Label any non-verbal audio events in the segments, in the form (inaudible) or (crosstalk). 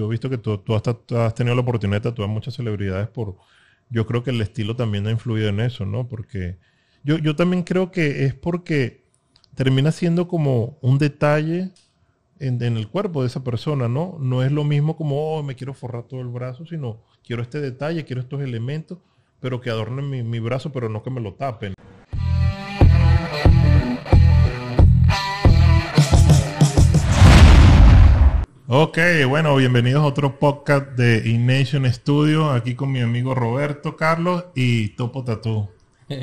yo he visto que tú, hasta, has tenido la oportunidad de tatuar muchas celebridades por... Yo creo que el estilo también ha influido en eso, ¿no? Porque yo, yo también creo que es porque termina siendo como un detalle en, el cuerpo de esa persona, ¿no? No es lo mismo como, oh, me quiero forrar todo el brazo, sino quiero este detalle, quiero estos elementos, pero que adornen mi, mi brazo, pero no que me lo tapen. Ok, bueno, bienvenidos a otro podcast de nation Studio, aquí con mi amigo Roberto Carlos y Topo Tatú. (laughs)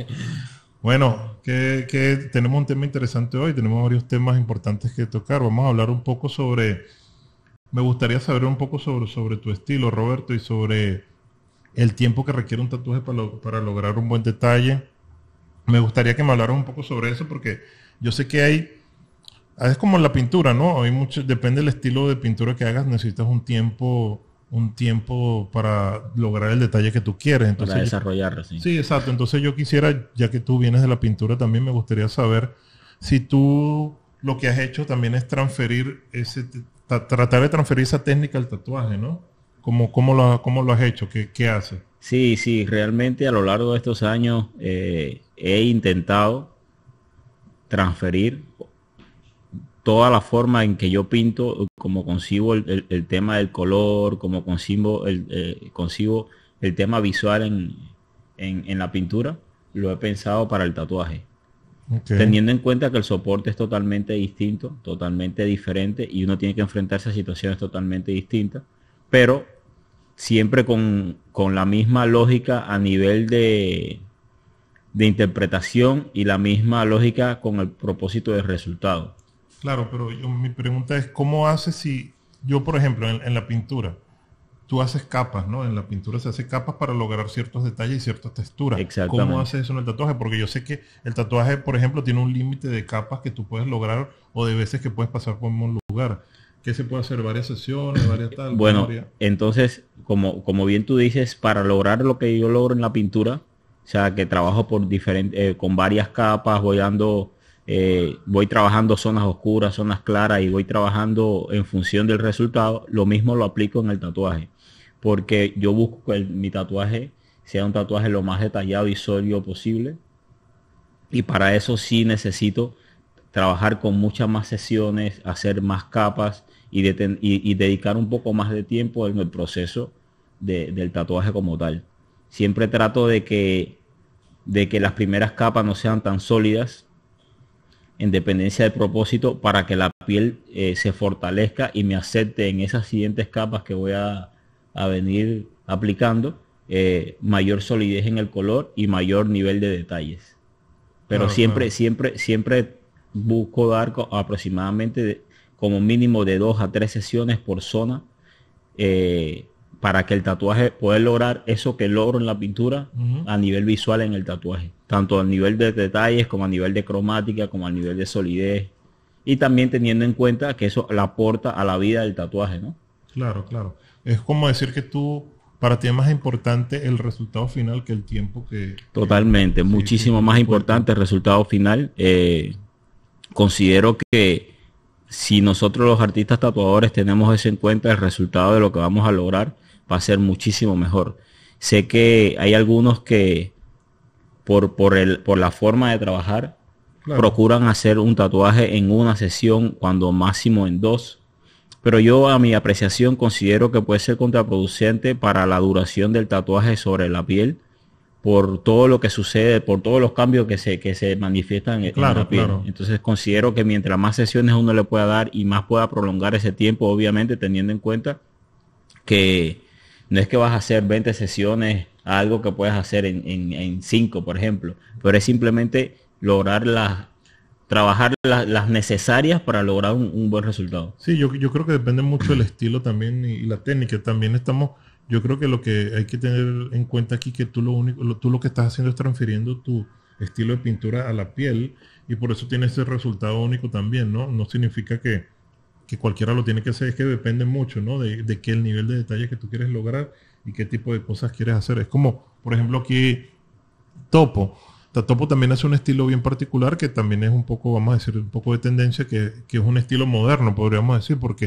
bueno, que, tenemos un tema interesante hoy, tenemos varios temas importantes que tocar. Vamos a hablar un poco sobre, me gustaría saber un poco sobre, sobre tu estilo, Roberto, y sobre el tiempo que requiere un tatuaje para, para lograr un buen detalle. Me gustaría que me hablaras un poco sobre eso porque yo sé que hay Ah, es como la pintura, ¿no? Hay mucho, depende del estilo de pintura que hagas, necesitas un tiempo, un tiempo para lograr el detalle que tú quieres. Entonces, para sí. exacto. Entonces yo quisiera, ya que tú vienes de la pintura, también me gustaría saber si tú lo que has hecho también es transferir ese, tratar de transferir esa técnica al tatuaje, ¿no? ¿Cómo, cómo, lo, cómo lo has hecho? ¿Qué, qué haces? Sí, sí, realmente a lo largo de estos años eh, he intentado transferir toda la forma en que yo pinto, como concibo el, tema del color, como concibo el, eh, el tema visual en, la pintura, lo he pensado para el tatuaje. Teniendo en cuenta que el soporte es totalmente distinto, totalmente diferente y uno tiene que enfrentarse a situaciones totalmente distintas, pero siempre con, la misma lógica a nivel de, de interpretación y la misma lógica con el propósito de resultado. Claro, pero yo, mi pregunta es, ¿cómo hace si yo, por ejemplo, en, la pintura, tú haces capas, ¿no? En la pintura se hace capas para lograr ciertos detalles y ciertas texturas. ¿Cómo haces eso en el tatuaje? Porque yo sé que el tatuaje, por ejemplo, tiene un límite de capas que tú puedes lograr o de veces que puedes pasar por un lugar. ¿Qué se puede hacer? ¿Varias sesiones? ¿Varias tal? Bueno, entonces, como, como bien tú dices, para lograr lo que yo logro en la pintura, o sea, que trabajo por diferente, eh, con varias capas, voy dando eh, voy trabajando zonas oscuras, zonas claras y voy trabajando en función del resultado, lo mismo lo aplico en el tatuaje, porque yo busco que mi tatuaje sea un tatuaje lo más detallado y sólido posible y para eso sí necesito trabajar con muchas más sesiones, hacer más capas y, dedicar un poco más de tiempo en el proceso del tatuaje como tal. Siempre trato de que, de que las primeras capas no sean tan sólidas, en dependencia del propósito para que la piel eh, se fortalezca y me acepte en esas siguientes capas que voy a, venir aplicando eh, mayor solidez en el color y mayor nivel de detalles. Pero siempre, siempre, siempre busco dar aproximadamente como mínimo de dos a tres sesiones por zona eh, para que el tatuaje pueda lograr eso que logro en la pintura a nivel visual en el tatuaje, tanto a nivel de detalles como a nivel de cromática, como a nivel de solidez, y también teniendo en cuenta que eso la aporta a la vida del tatuaje, ¿no? Claro, claro. Es como decir que tú, para ti es más importante el resultado final que el tiempo que... Totalmente, muchísimo más importante el resultado final. Eh, considero que si nosotros los artistas tatuadores tenemos eso en cuenta, el resultado de lo que vamos a lograr, va a ser muchísimo mejor. Sé que hay algunos que por, por, el, por la forma de trabajar procuran hacer un tatuaje en una sesión cuando máximo en dos. Pero yo a mi apreciación considero que puede ser contraproducente para la duración del tatuaje sobre la piel por todo lo que sucede, por todos los cambios que se, que se manifiestan en la piel. Entonces considero que mientras más sesiones uno le pueda dar y más pueda prolongar ese tiempo, obviamente teniendo en cuenta que no es que vas a hacer 20 sesiones a algo que puedes hacer en, en, 5, por ejemplo, pero es simplemente lograr las trabajar las necesarias para lograr un, buen resultado. Sí, yo, yo, creo que depende mucho del estilo también y, la técnica. También estamos, yo creo que lo que hay que tener en cuenta aquí que tú lo único, tú lo que estás haciendo es transfiriendo tu estilo de pintura a la piel y por eso tienes ese resultado único también, ¿no? No significa que que cualquiera lo tiene que hacer, es que depende mucho, ¿no? De, qué el nivel de detalle que tú quieres lograr y qué tipo de cosas quieres hacer. Es como, por ejemplo, aquí Topo. Topo también hace un estilo bien particular que también es un poco, vamos a decir, un poco de tendencia, que, es un estilo moderno, podríamos decir, porque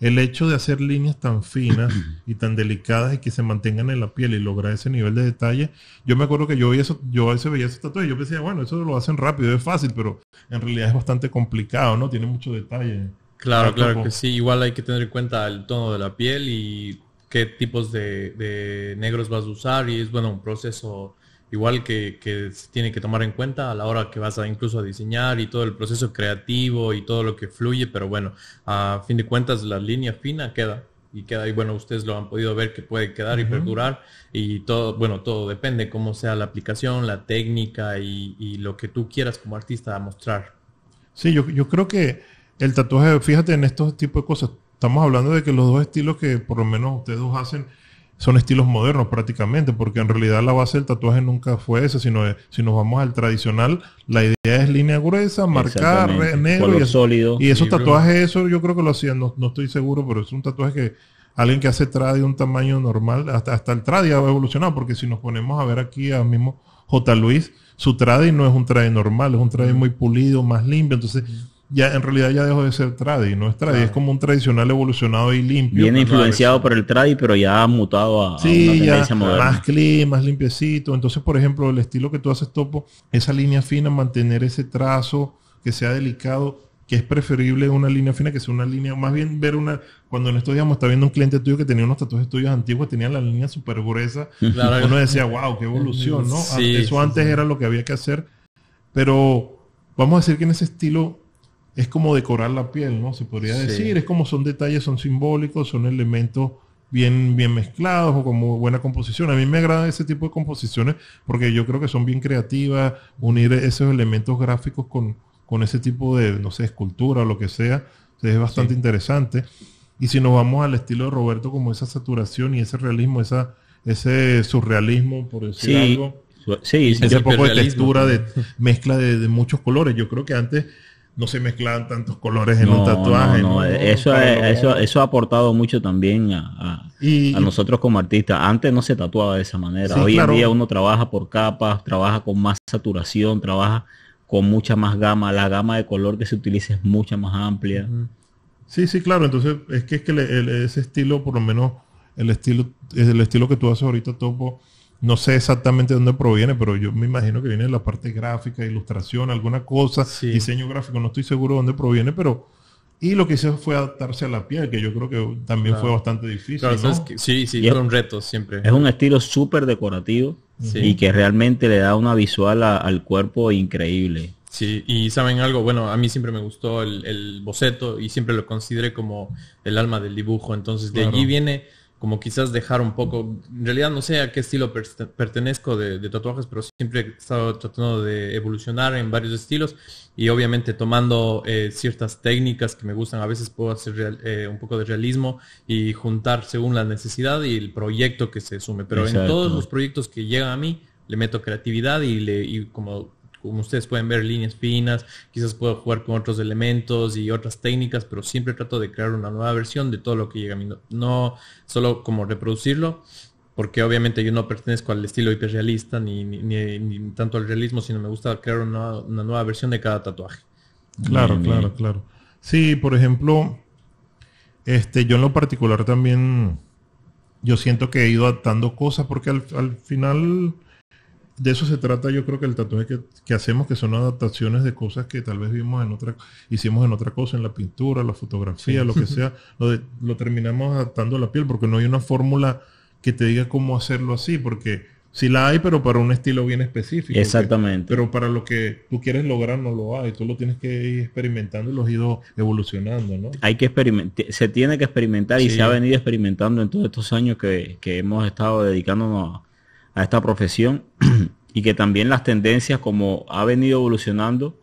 el hecho de hacer líneas tan finas (clears throat) y tan delicadas y que se mantengan en la piel y lograr ese nivel de detalle, yo me acuerdo que yo, eso, yo a veces veía ese tatuaje, y yo decía bueno, eso lo hacen rápido, es fácil, pero en realidad es bastante complicado, ¿no? Tiene mucho detalle. Claro, claro que sí. Igual hay que tener en cuenta el tono de la piel y qué tipos de, negros vas a usar. Y es bueno un proceso igual que, que, se tiene que tomar en cuenta a la hora que vas a incluso a diseñar y todo el proceso creativo y todo lo que fluye, pero bueno, a fin de cuentas la línea fina queda y queda y bueno, ustedes lo han podido ver que puede quedar y perdurar y todo, bueno, todo depende cómo sea la aplicación, la técnica y, lo que tú quieras como artista mostrar. Sí, yo, yo creo que el tatuaje, fíjate en estos tipos de cosas. Estamos hablando de que los dos estilos que por lo menos ustedes dos hacen son estilos modernos prácticamente, porque en realidad la base del tatuaje nunca fue esa, sino si nos vamos al tradicional, la idea es línea gruesa, marcar negro y, sólido. y esos tatuajes, eso yo creo que lo hacían, no, estoy seguro, pero es un tatuaje que alguien que hace trad de un tamaño normal, hasta, el tradi ha evolucionado, porque si nos ponemos a ver aquí a mismo J. Luis, su trade no es un trade normal, es un trade muy pulido, más limpio, entonces ya en realidad ya dejó de ser tradi, no es tradi, es como un tradicional evolucionado y limpio. Viene influenciado por el tradi, pero ya ha mutado a, una ya, Más clean, más limpiecito. Entonces, por ejemplo, el estilo que tú haces topo, esa línea fina, mantener ese trazo que sea delicado, que es preferible una línea fina que sea una línea, más bien ver una, cuando en estos días está viendo un cliente tuyo que tenía unos tatuajes tuyos antiguos, tenía la línea súper gruesa, uno decía, wow, qué evolución, ¿no? Eso antes era lo que había que hacer, pero vamos a decir que en ese estilo es como decorar la piel, ¿no? Se podría decir, es como son detalles, son simbólicos, son elementos bien, bien mezclados o como buena composición. A mí me agrada ese tipo de composiciones porque yo creo que son bien creativas, unir esos elementos gráficos con, con ese tipo de, no sé, escultura o lo que sea, es bastante interesante. Y si nos vamos al estilo de Roberto, como esa saturación y ese realismo, esa, ese surrealismo, por decir sí. algo. Sí, ese poco de textura, de mezcla de, de muchos colores. Yo creo que antes no se mezclan tantos colores en un tatuaje. No, eh, Eso, eso, eso, ha aportado mucho también a, nosotros como artistas. Antes no se tatuaba de esa manera. Hoy en día uno trabaja por capas, trabaja con más saturación, trabaja con mucha más gama. La gama de color que se utiliza es mucha más amplia. Sí, sí, claro. Entonces es que, es que ese estilo, por lo menos el estilo, el estilo que tú haces ahorita, Topo, no sé exactamente de dónde proviene, pero yo me imagino que viene de la parte gráfica, ilustración, alguna cosa, diseño gráfico, no estoy seguro de dónde proviene, pero... Y lo que hice fue adaptarse a la piel, que yo creo que también fue bastante difícil. ¿no? es sí, sí, un reto siempre. Es un estilo súper decorativo y que realmente le da una visual al cuerpo increíble. Sí, y saben algo, bueno, a mí siempre me gustó el, boceto y siempre lo consideré como el alma del dibujo, entonces de allí viene como quizás dejar un poco, en realidad no sé a qué estilo pertenezco de, tatuajes, pero siempre he estado tratando de evolucionar en varios estilos y obviamente tomando eh, ciertas técnicas que me gustan, a veces puedo hacer eh, un poco de realismo y juntar según la necesidad y el proyecto que se sume, pero en todos los proyectos que llegan a mí le meto creatividad y, le, y como como ustedes pueden ver, líneas finas, quizás puedo jugar con otros elementos y otras técnicas, pero siempre trato de crear una nueva versión de todo lo que llega a mí. No solo como reproducirlo, porque obviamente yo no pertenezco al estilo hiperrealista ni, tanto al realismo, sino me gusta crear una, nueva versión de cada tatuaje. Claro, claro, claro. Sí, por ejemplo, este, yo en lo particular también, yo siento que he ido adaptando cosas porque al, al final de eso se trata yo creo que el tatuaje que, hacemos, que son adaptaciones de cosas que tal vez vimos en otra, hicimos en otra cosa, en la pintura, la fotografía, lo que (laughs) sea, lo, terminamos adaptando a la piel, porque no hay una fórmula que te diga cómo hacerlo así, porque si la hay, pero para un estilo bien específico. Exactamente. pero para lo que tú quieres lograr no lo hay, tú lo tienes que ir experimentando y lo has ido evolucionando, ¿no? Hay que experimentar, se tiene que experimentar y se ha venido experimentando en todos estos años que hemos estado dedicándonos a a esta profesión (clears throat) y que también las tendencias como ha venido evolucionando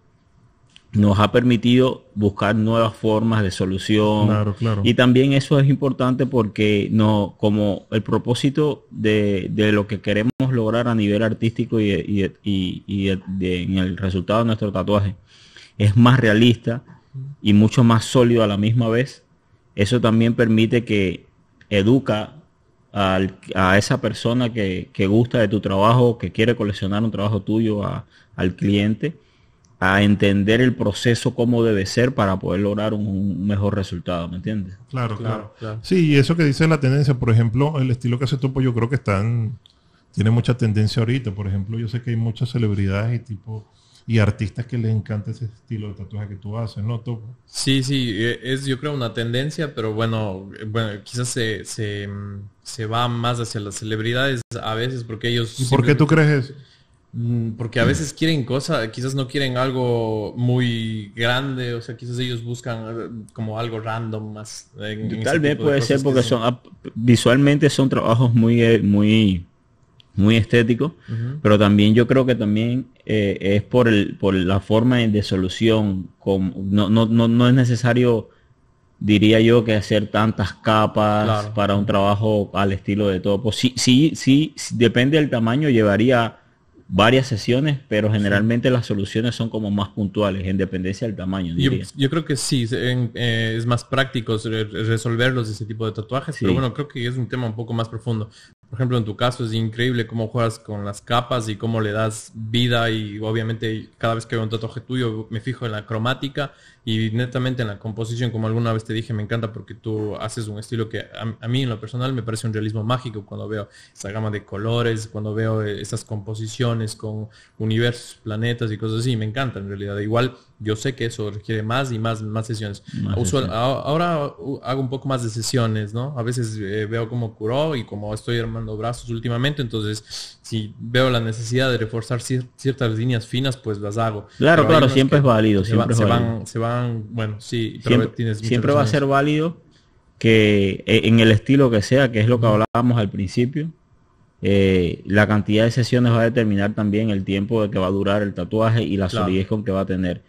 nos ha permitido buscar nuevas formas de solución. Y también eso es importante porque no, como el propósito de, lo que queremos lograr a nivel artístico y, en el resultado de nuestro tatuaje es más realista y mucho más sólido a la misma vez, eso también permite que educa a esa persona que, que, gusta de tu trabajo, que quiere coleccionar un trabajo tuyo, a, al cliente, a entender el proceso cómo debe ser para poder lograr un, mejor resultado, ¿me entiendes? Claro, claro, Sí, y eso que dice la tendencia, por ejemplo, el estilo que hace Topo yo creo que están, tiene mucha tendencia ahorita, por ejemplo, yo sé que hay muchas celebridades y tipo y artistas que les encanta ese estilo de tatuaje que tú haces, ¿no, Topo? Sí, sí, e, es yo creo una tendencia, pero bueno, bueno quizás se, va más hacia las celebridades a veces porque ellos... ¿Y por qué tú crees eso? Mm, porque a veces quieren cosas, quizás no quieren algo muy grande, o sea, quizás ellos buscan eh, como algo random más. Tal vez puede ser porque son visualmente son trabajos muy, eh, muy muy estético, pero también yo creo que también eh, es por, el, por la forma de solución, con, no, no, no, es necesario, diría yo, que hacer tantas capas para un trabajo al estilo de topo. Pues sí, sí, sí, depende del tamaño, llevaría varias sesiones, pero generalmente las soluciones son como más puntuales, en dependencia del tamaño. Yo, creo que sí, eh, es más práctico resolverlos ese tipo de tatuajes, pero bueno, creo que es un tema un poco más profundo por ejemplo, en tu caso es increíble cómo juegas con las capas y cómo le das vida y obviamente cada vez que veo un tatuaje tuyo me fijo en la cromática y netamente en la composición, como alguna vez te dije, me encanta porque tú haces un estilo que a, mí en lo personal me parece un realismo mágico cuando veo esa gama de colores, cuando veo eh, esas composiciones con universos, planetas y cosas así, me encanta en realidad. Igual yo sé que eso requiere más y más, más sesiones. ahora hago un poco más de sesiones, ¿no? A veces eh, veo cómo curó y como estoy armando brazos últimamente, entonces si veo la necesidad de reforzar ciertas líneas finas, pues las hago. Claro, claro, siempre es válido. Siempre se, Van, bueno, sí, siempre, va a ser válido que eh, en el estilo que sea, que es lo que hablábamos al principio, eh, la cantidad de sesiones va a determinar también el tiempo de que va a durar el tatuaje y la solidez con que va a tener.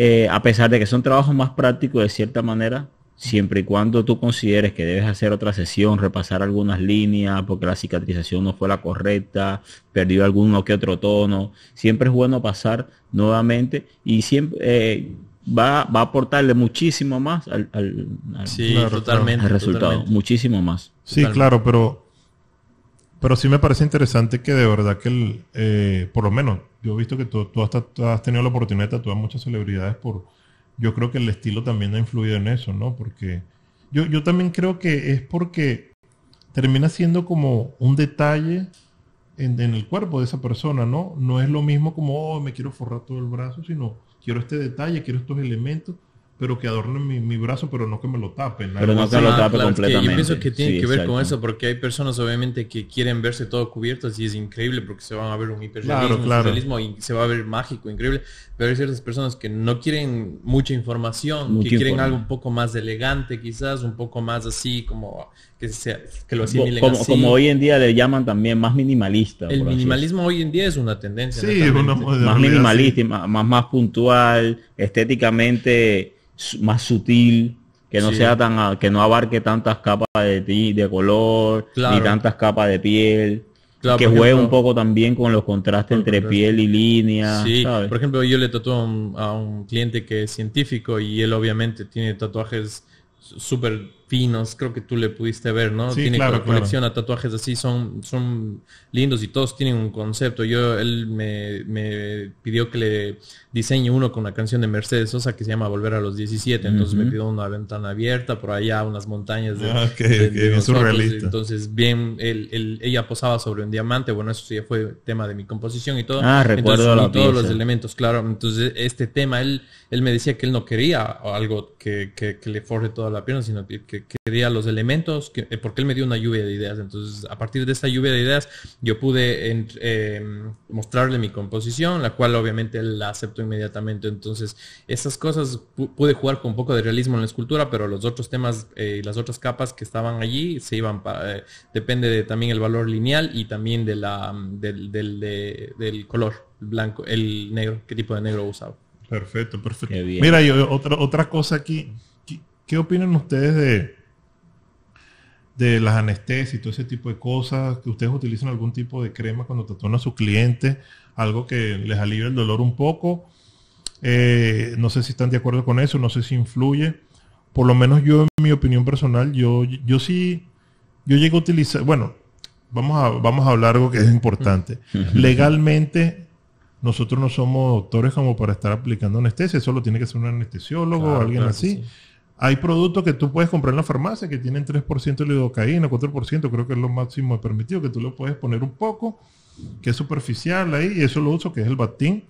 Eh, a pesar de que son trabajos más prácticos de cierta manera, siempre y cuando tú consideres que debes hacer otra sesión, repasar algunas líneas, porque la cicatrización no fue la correcta, perdió alguno que otro tono, siempre es bueno pasar nuevamente y siempre eh, va, a aportarle muchísimo más al, resultado, muchísimo más. Sí, claro, pero pero sí me parece interesante que de verdad que, el, eh, por lo menos, yo he visto que tú, has, tenido la oportunidad de tatuar muchas celebridades por... Yo creo que el estilo también ha influido en eso, ¿no? Porque yo, también creo que es porque termina siendo como un detalle en, en, el cuerpo de esa persona, ¿no? No es lo mismo como, oh, me quiero forrar todo el brazo, sino quiero este detalle, quiero estos elementos pero que adornen mi, brazo, pero no que me lo tapen. Pero no que lo ah, yo pienso que tiene que ver con eso, porque hay personas obviamente que quieren verse todo cubiertos y es increíble porque se van a ver un hiperrealismo, y se va a ver mágico, increíble. Pero hay ciertas personas que no quieren mucha información, que quieren algo un poco más elegante quizás, un poco más así, como que, sea, que lo como, Como hoy en día le llaman también más minimalista. El minimalismo hoy en día es una tendencia. Sí, más minimalista, más, más puntual estéticamente más sutil, que no sea tan que no abarque tantas capas de de color y ni tantas capas de piel que juegue un poco también con los contrastes entre piel y línea sí. por ejemplo yo le tatué a un cliente que es científico y él obviamente tiene tatuajes súper finos, creo que tú le pudiste ver, ¿no? Tiene colección a tatuajes así, son, son lindos y todos tienen un concepto. Yo, él me, pidió que le diseñe uno con una canción de Mercedes Sosa que se llama Volver a los 17, entonces me pidió una ventana abierta, por allá unas montañas de... Ah, okay, Entonces, bien, él, ella posaba sobre un diamante, bueno, eso ya fue tema de mi composición y todo. Ah, recuerdo entonces, todos los elementos, claro. Entonces, este tema, él, él me decía que él no quería algo que, le forje toda la pierna, sino que quería los elementos, que, eh, porque él me dio una lluvia de ideas. Entonces, a partir de esa lluvia de ideas, yo pude em, mostrarle mi composición, la cual obviamente él la aceptó inmediatamente. Entonces, esas cosas pude jugar con un poco de realismo en la escultura, pero los otros temas eh, y las otras capas que estaban allí se iban para, eh, depende de también el valor lineal y también de la, mm, del, del, color blanco, el negro, qué tipo de negro usaba. Perfecto, perfecto. Mira, yo, otra, otra cosa aquí ¿Qué opinan ustedes de, de las anestesias y todo ese tipo de cosas? ¿Que ustedes utilizan algún tipo de crema cuando tatúan a su cliente ¿Algo que les alivia el dolor un poco? Eh, no sé si están de acuerdo con eso, no sé si influye. Por lo menos yo, en mi opinión personal, yo, yo sí, yo llego a utilizar, bueno, vamos a, vamos a hablar algo que es importante. Legalmente, nosotros no somos doctores como para estar aplicando anestesia, eso tiene que ser un anestesiólogo o alguien así. Hay productos que tú puedes comprar en la farmacia que tienen 3% de lidocaína, 4%, creo que es lo máximo permitido, que tú lo puedes poner un poco, que es superficial ahí, y eso lo uso, que es el batín,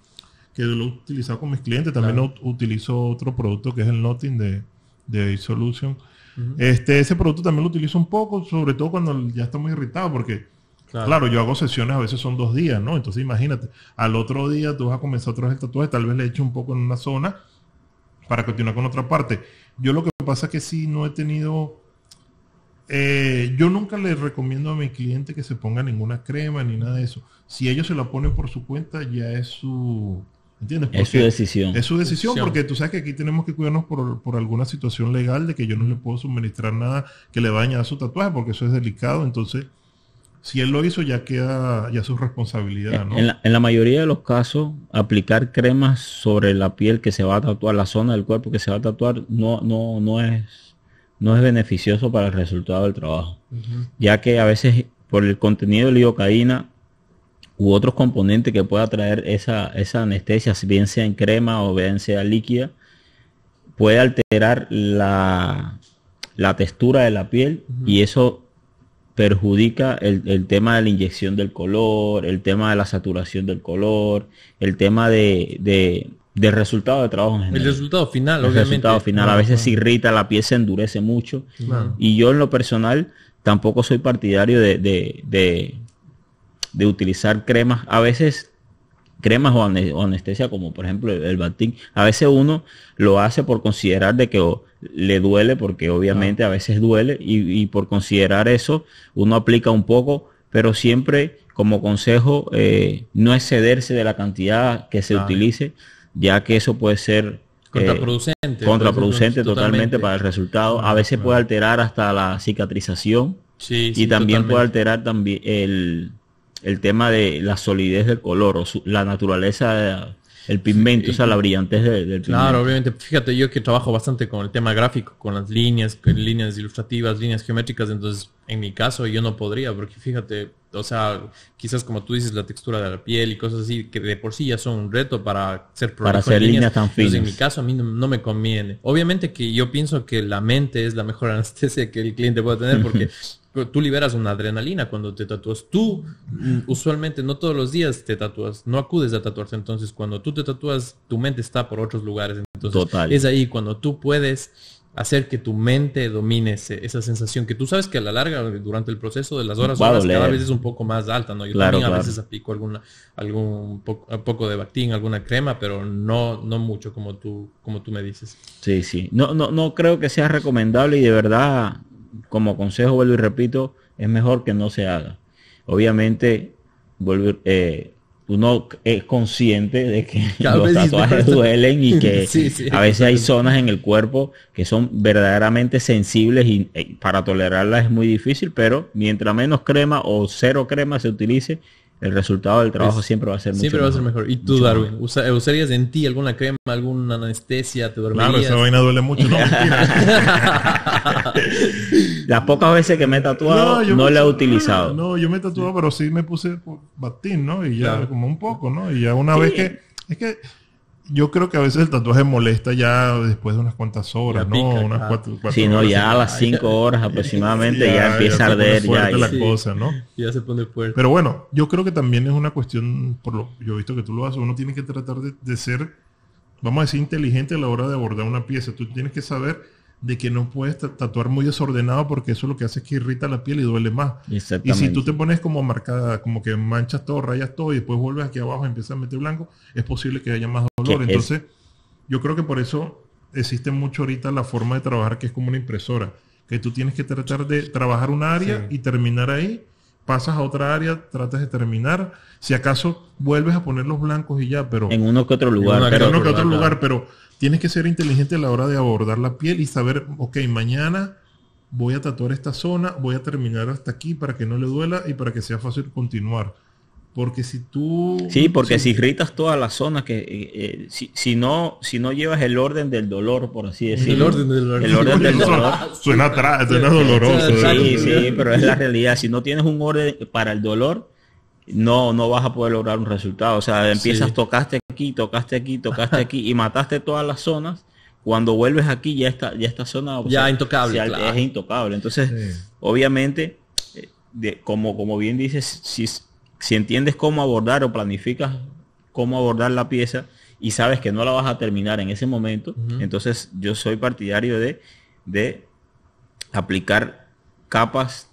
que lo he utilizado con mis clientes. También utilizo otro producto que es el Notting de, de Solution. este, ese producto también lo utilizo un poco, sobre todo cuando ya está muy irritado, porque Claro. yo hago sesiones, a veces son dos días, ¿no? Entonces imagínate, al otro día tú vas a comenzar otra vez el tatuaje, tal vez le echo un poco en una zona para continuar con otra parte. Yo lo que pasa es que sí, no he tenido... Eh, yo nunca le recomiendo a mi cliente que se ponga ninguna crema ni nada de eso. Si ellos se la ponen por su cuenta, ya es su... ¿Entiendes? es su decisión. Es su decisión, porque tú sabes que aquí tenemos que cuidarnos por, alguna situación legal de que yo no le puedo suministrar nada que le vaya a su tatuaje, porque eso es delicado. Entonces, si él lo hizo ya queda ya su responsabilidad. Eh, ¿no? En, la, mayoría de los casos, aplicar cremas sobre la piel que se va a tatuar, la zona del cuerpo que se va a tatuar, no, no, no, es, no es beneficioso para el resultado del trabajo. Ya que a veces por el contenido de lidocaína u otros componentes que pueda traer esa, esa anestesia, bien sea en crema o bien sea líquida, puede alterar la, textura de la piel y eso perjudica el, el, tema de la inyección del color, el tema de la saturación del color, el tema de, del resultado de trabajo en El resultado final, el resultado final. a veces se irrita, la pieza endurece mucho. Y yo en lo personal tampoco soy partidario de, utilizar cremas. A veces cremas o, anestesia, como por ejemplo el, batín, a veces uno lo hace por considerar de que le duele, porque obviamente a veces duele, y, por considerar eso, uno aplica un poco, pero siempre como consejo, eh, no excederse de la cantidad que se utilice, ya que eso puede ser eh, contraproducente, pues, totalmente, para el resultado. A veces puede alterar hasta la cicatrización y también puede alterar también el, el, tema de la solidez del color o la naturaleza el pigmento, o sea, la brillantez de, del Claro, obviamente. Fíjate, yo que trabajo bastante con el tema gráfico, con las líneas, con líneas ilustrativas, líneas geométricas, entonces en mi caso yo no podría, porque fíjate, o sea, quizás como tú dices, la textura de la piel y cosas así, que de por sí ya son un reto para ser Para hacer líneas, tan finas. en mi caso a mí no, no, me conviene. Obviamente que yo pienso que la mente es la mejor (laughs) anestesia que el cliente puede tener, porque (laughs) tú liberas una adrenalina cuando te tatúas. Tú mm, usualmente no todos los días te tatúas, no acudes a tatuarse. Entonces, cuando tú te tatúas, tu mente está por otros lugares. Entonces, es ahí cuando tú puedes hacer que tu mente domine esa sensación que tú sabes que a la larga durante el proceso de las horas, horas cada vez es un poco más alta no yo también a veces aplico alguna algún poco, de batín alguna crema pero no no mucho como tú como tú me dices sí sí no no no creo que sea recomendable y de verdad como consejo vuelvo y repito, es mejor que no se haga. Obviamente, eh, uno es consciente de que (laughs) los tatuajes duelen y que (laughs) a veces hay zonas en el cuerpo que son verdaderamente sensibles y eh, para tolerarlas es muy difícil, pero mientras menos crema o cero crema se utilice, el resultado del trabajo siempre va a ser mucho siempre va a ser mejor y tú Darwin usarías en ti alguna crema alguna anestesia te dormirías claro esa vaina duele mucho no (laughs) las pocas veces que me he tatuado no, la he utilizado no yo me he tatuado pero sí me puse batín no y ya como un poco no y ya una vez que es que yo creo que a veces el tatuaje molesta ya después de unas cuantas horas, ¿no? unas cuatro, sí, no, ya a las cinco horas aproximadamente ya, empieza a arder ya. la ¿no? Ya se pone fuerte. Pero bueno, yo creo que también es una cuestión, por lo yo he visto que tú lo haces, uno tiene que tratar de ser, vamos a decir, inteligente a la hora de abordar una pieza. Tú tienes que saber de que no puedes tatuar muy desordenado porque eso lo que hace es que irrita la piel y duele más. Y si tú te pones como marcada, como que manchas todo, rayas todo y después vuelves aquí abajo y empiezas a meter blanco, es posible que haya más dolor. Entonces, yo creo que por eso existe mucho ahorita la forma de trabajar que es como una impresora, que tú tienes que tratar de trabajar un área y terminar ahí, pasas a otra área, tratas de terminar, si acaso vuelves a poner los blancos y ya, pero en uno que otro lugar, en, en uno que otro lugar pero Tienes que ser inteligente a la hora de abordar la piel y saber, ok, mañana voy a tatuar esta zona, voy a terminar hasta aquí para que no le duela y para que sea fácil continuar. Porque si tú... Sí, porque si irritas toda la zona, que eh, eh, si, no, si no llevas el orden del dolor, por así decirlo. El orden del dolor. suena, doloroso. Sí, sí, pero es la realidad. Si no tienes un orden para el dolor, no, no vas a poder lograr un resultado. O sea, empiezas, tocaste aquí, tocaste aquí, tocaste aquí y mataste todas las zonas. Cuando vuelves aquí ya está, ya esta zona ya intocable, es intocable. Entonces, obviamente, eh, de, como, como bien dices, si, si entiendes cómo abordar o planificas cómo abordar la pieza y sabes que no la vas a terminar en ese momento, entonces yo soy partidario de, de aplicar capas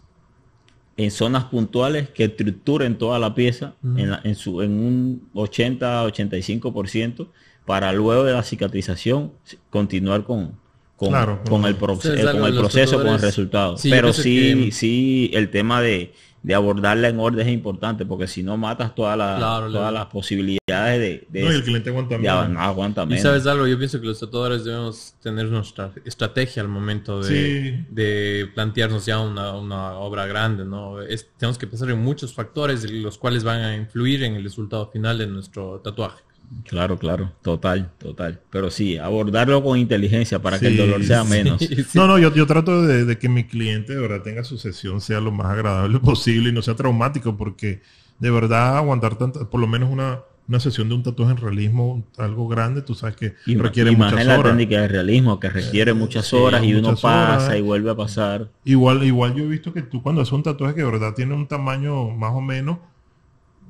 en zonas puntuales que estructuren toda la pieza en, un 80-85% para luego de la cicatrización continuar con, con, el, eh, proceso, con el resultado. Pero sí, sí, el tema de de abordarla en orden es importante, porque si no matas todas las posibilidades de, el cliente aguanta Y sabes algo, yo pienso que los tatuadores debemos tener nuestra estrategia al momento de, plantearnos ya una, obra grande, ¿no? tenemos que pensar en muchos factores los cuales van a influir en el resultado final de nuestro tatuaje. Claro, claro, total, total. Pero sí, abordarlo con inteligencia para que el dolor sea menos. No, no, yo, yo trato de, que mi cliente de verdad tenga su sesión, sea lo más agradable posible y no sea traumático, porque de verdad aguantar tanto, por lo menos una, sesión de un tatuaje en realismo, algo grande, tú sabes que requiere muchas horas. Y la técnica de realismo, que requiere eh, muchas horas y uno pasa y vuelve a pasar. Igual, igual yo he visto que tú cuando haces un tatuaje que de verdad tiene un tamaño más o menos,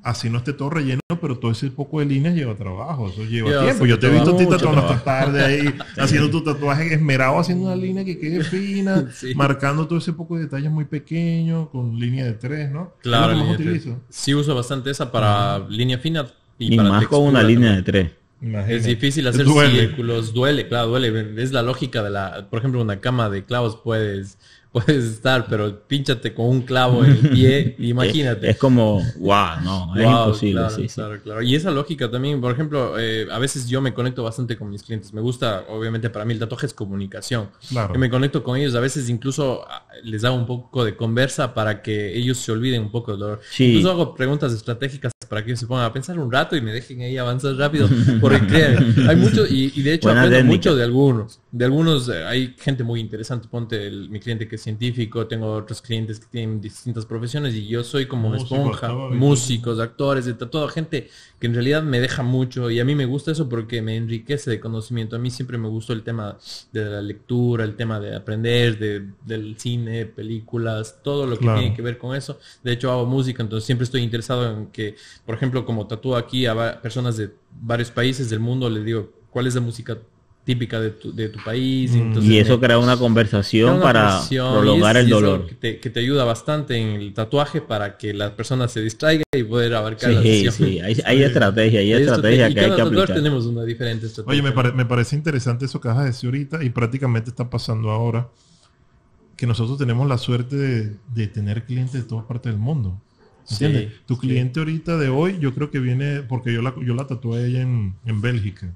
así no esté todo relleno, pero todo ese poco de líneas lleva trabajo, eso lleva tiempo. Yo te he visto a ti tatuando hasta tarde ahí, (laughs) haciendo tu tatuaje esmerado, haciendo una línea que quede (laughs) fina, marcando todo ese poco de detalles muy pequeño. con línea de tres, ¿no? Claro. Sí uso bastante esa para línea fina y, para más con una línea de tres. Es difícil hacer círculos, duele, claro, duele. Es la lógica de la, por ejemplo, una cama de clavos puedes puedes estar, pero pínchate con un clavo en el pie, (laughs) imagínate. Es, como, wow, no, es imposible. claro. Y esa lógica también, por ejemplo, eh, a veces yo me conecto bastante con mis clientes. Me gusta, obviamente, para mí el tatuaje es comunicación. Claro. Yo me conecto con ellos, a veces incluso ah, les hago un poco de conversa para que ellos se olviden un poco del dolor. Incluso hago preguntas estratégicas para que se pongan a pensar un rato y me dejen ahí avanzar rápido, porque (laughs) hay mucho, y, de hecho aprendo mucho de algunos, de algunos eh, hay gente muy interesante, ponte mi cliente que es científico, tengo otros clientes que tienen distintas profesiones y yo soy como esponja, músicos, actores, de toda gente que en realidad me deja mucho y a mí me gusta eso porque me enriquece de conocimiento, a mí siempre me gustó el tema de la lectura, el tema de aprender, del cine, películas, todo lo que tiene que ver con eso, de hecho hago música, entonces siempre estoy interesado en que por ejemplo, como tatúo aquí a personas de varios países del mundo, les digo, ¿cuál es la música típica de tu, país? Mm. y eso crea una pues, conversación para prolongar el dolor. Que te, ayuda bastante en el tatuaje para que la persona se distraiga y poder abarcar sí, la Sí, (laughs) hay, hay estrategia, hay, estrategia, que hay que aplicar. tenemos una diferente estrategia. Oye, me, parece interesante eso que acabas de decir ahorita y prácticamente está pasando ahora que nosotros tenemos la suerte de, de, tener clientes de todas partes del mundo. ¿Entiendes? tu cliente ahorita de hoy, yo creo que viene, porque yo la, yo la ella en, en Bélgica.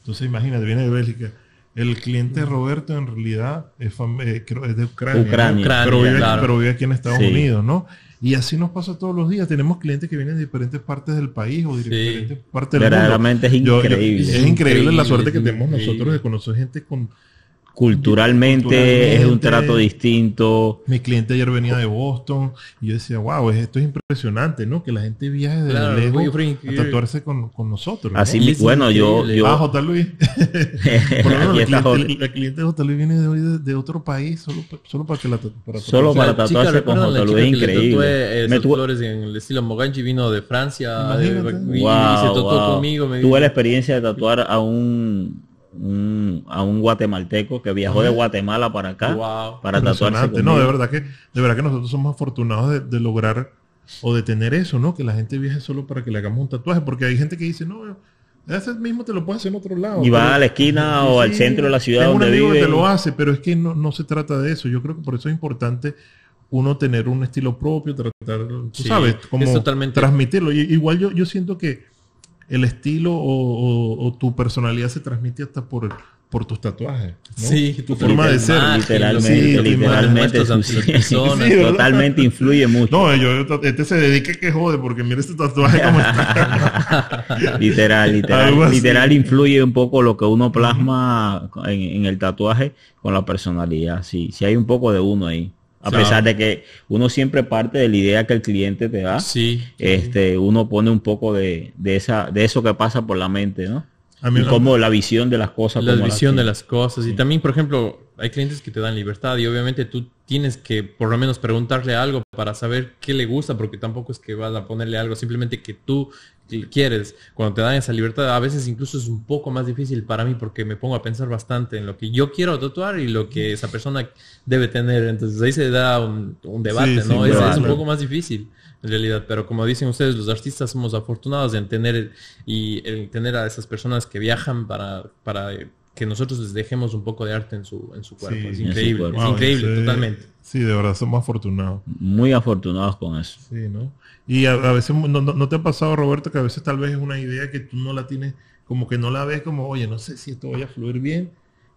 Entonces imagínate, viene de Bélgica. El cliente Roberto en realidad es, eh, de Ucrania, pero, vive, aquí en Estados Unidos, ¿no? Y así nos pasa todos los días. Tenemos clientes que vienen de diferentes partes del país o de diferentes partes del mundo. Verdaderamente es increíble. increíble, la suerte que tenemos nosotros de conocer gente con Culturalmente, es un trato distinto. Mi cliente ayer venía de Boston y yo decía, wow, esto es impresionante, ¿no? Que la gente viaje de lejos a tatuarse con, con nosotros. Así, bueno, yo, yo... Ah, J. Luis. (laughs) la, cliente, de J. Luis viene de, de otro país solo, solo para que la para Solo para tatuarse con J. Luis, increíble. Eh, me tuvo... flores en el estilo Moganchi vino de Francia. wow, eh, y, se tatuó conmigo. Tuve la experiencia de tatuar a un a un guatemalteco que viajó de Guatemala para acá para tatuarse. No, de verdad que, de verdad que nosotros somos afortunados de, lograr o de tener eso, ¿no? Que la gente viaje solo para que le hagamos un tatuaje, porque hay gente que dice, no, eh, ese mismo te lo puedes hacer en otro lado. Y va a la esquina o al centro de la ciudad donde lo hace, pero es que no, no se trata de eso. Yo creo que por eso es importante uno tener un estilo propio, tratar, sabes, como transmitirlo. Y, igual yo, yo siento que el estilo o, tu personalidad se transmite hasta por, por tus tatuajes. ¿no? Sí, tu forma de ser. Literalmente, literalmente, (laughs) totalmente influye mucho. No, yo, te este se dedique que jode porque mira este tatuaje como (laughs) está. literal, literal. Literal influye un poco lo que uno plasma en, en, el tatuaje con la personalidad. Sí, sí hay un poco de uno ahí. A pesar de que uno siempre parte de la idea que el cliente te da, este, uno pone un poco de, esa, de eso que pasa por la mente, ¿no? como la visión de las cosas. La visión de las cosas. Y también, por ejemplo, hay clientes que te dan libertad y obviamente tú tienes que por lo menos preguntarle algo para saber qué le gusta, porque tampoco es que vas a ponerle algo, simplemente que tú quieres. Cuando te dan esa libertad, a veces incluso es un poco más difícil para mí porque me pongo a pensar bastante en lo que yo quiero tatuar y lo que esa persona debe tener. Entonces ahí se da un, debate, ¿no? es, un poco más difícil en realidad, pero como dicen ustedes, los artistas somos afortunados en tener y en tener a esas personas que viajan para, para que nosotros les dejemos un poco de arte en su, en su cuerpo. es increíble, increíble, totalmente. Sí, de verdad, somos afortunados. Muy afortunados con eso. Sí, ¿no? Y a, veces, no, te ha pasado, Roberto, que a veces tal vez es una idea que tú no la tienes, como que no la ves como, oye, no sé si esto vaya a fluir bien,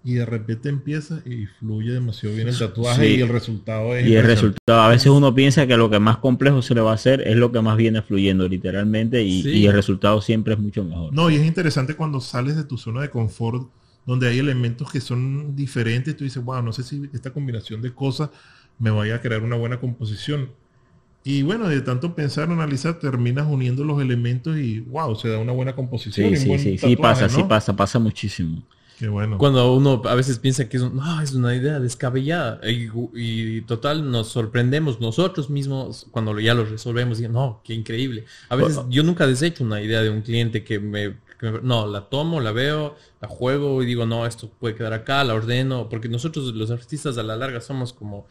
y de repente empieza y fluye demasiado bien el tatuaje y el resultado es y el resultado a veces uno piensa que lo que más complejo se le va a hacer es lo que más viene fluyendo literalmente y el resultado siempre es mucho mejor no y es interesante cuando sales de tu zona de confort donde hay elementos que son diferentes, tú dices, wow, no sé si esta combinación de cosas me vaya a crear una buena composición. Y bueno, de tanto pensar, analizar, terminas uniendo los elementos y wow, se da una buena composición. Sí, sí, sí, sí, pasa, sí pasa, pasa muchísimo. Qué bueno. Cuando uno a veces piensa que es, ah, es una idea descabellada y, total nos sorprendemos nosotros mismos cuando ya lo resolvemos y no, qué increíble. A veces yo nunca desecho una idea de un cliente que me no, la tomo, la veo, la juego y digo, no, esto puede quedar acá, la ordeno, porque nosotros los artistas a la larga somos como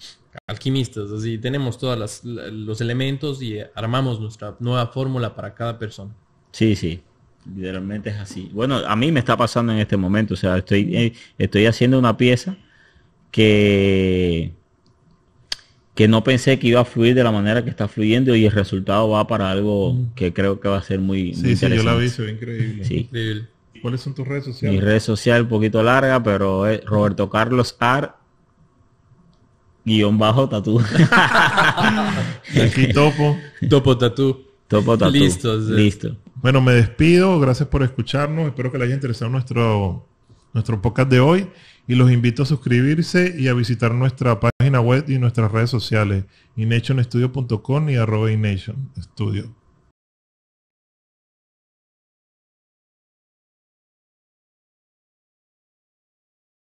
alquimistas, así tenemos todos los elementos y armamos nuestra nueva fórmula para cada persona. Sí, sí, literalmente es así. Bueno, a mí me está pasando en este momento, o sea, estoy, eh, estoy haciendo una pieza que que no pensé que iba a fluir de la manera que está fluyendo y el resultado va para algo mm. que creo que va a ser muy, sí, interesante. Sí, yo la vi, increíble. Sí. ¿Cuáles son tus redes sociales? Mi red social un poquito larga, pero es Roberto Carlos Ar guión bajo tatú. (laughs) Aquí topo. Topo tatú. Topo tatú. Listo. Listo. Bueno, me despido. Gracias por escucharnos. Espero que les haya interesado nuestro, nuestro podcast de hoy y los invito a suscribirse y a visitar nuestra página web y nuestras redes sociales, inationstudio.com y arroba inationstudio.